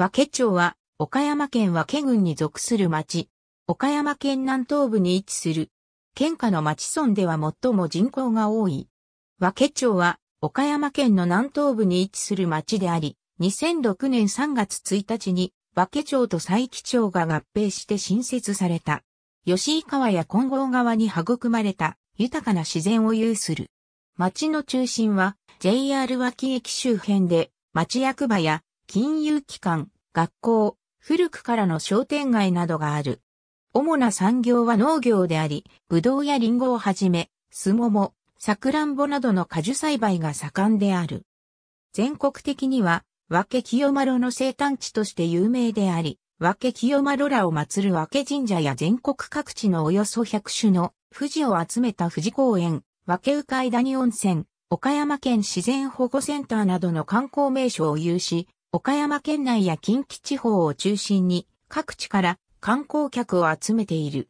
和気町は、岡山県和気郡に属する町。岡山県南東部に位置する。県下の町村では最も人口が多い。和気町は、岡山県の南東部に位置する町であり、2006年3月1日に、和気町と佐伯町が合併して新設された。吉井川や金剛川に育まれた豊かな自然を有する。町の中心は JR 和気駅周辺で町役場や金融機関、学校、古くからの商店街などがある。主な産業は農業であり、ぶどうやリンゴをはじめ、スモモ、サクランボなどの果樹栽培が盛んである。全国的には、わけ清丸の生誕地として有名であり、わけ清丸らを祀るわけ神社や全国各地のおよそ100種の富士を集めた富士公園、うかいだに温泉、岡山県自然保護センターなどの観光名所を有し、岡山県内や近畿地方を中心に各地から観光客を集めている。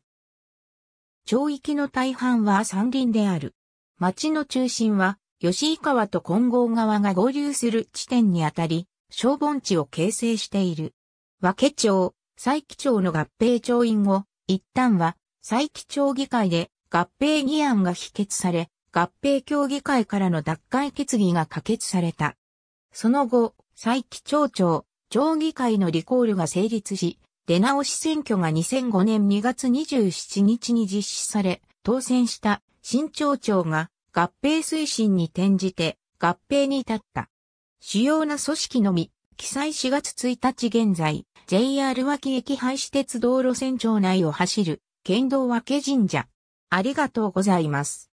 町域の大半は山林である。町の中心は吉井川と金剛川が合流する地点にあたり、小盆地を形成している。和気町、佐伯町の合併町院後、一旦は佐伯町議会で合併議案が否決され、合併協議会からの脱会決議が可決された。その後、再起町長、町議会のリコールが成立し、出直し選挙が2005年2月27日に実施され、当選した新町長が合併推進に転じて合併に至った。主要な組織のみ、記載4月1日現在、JR 脇駅廃止鉄道路線町内を走る、県道分け神社。ありがとうございます。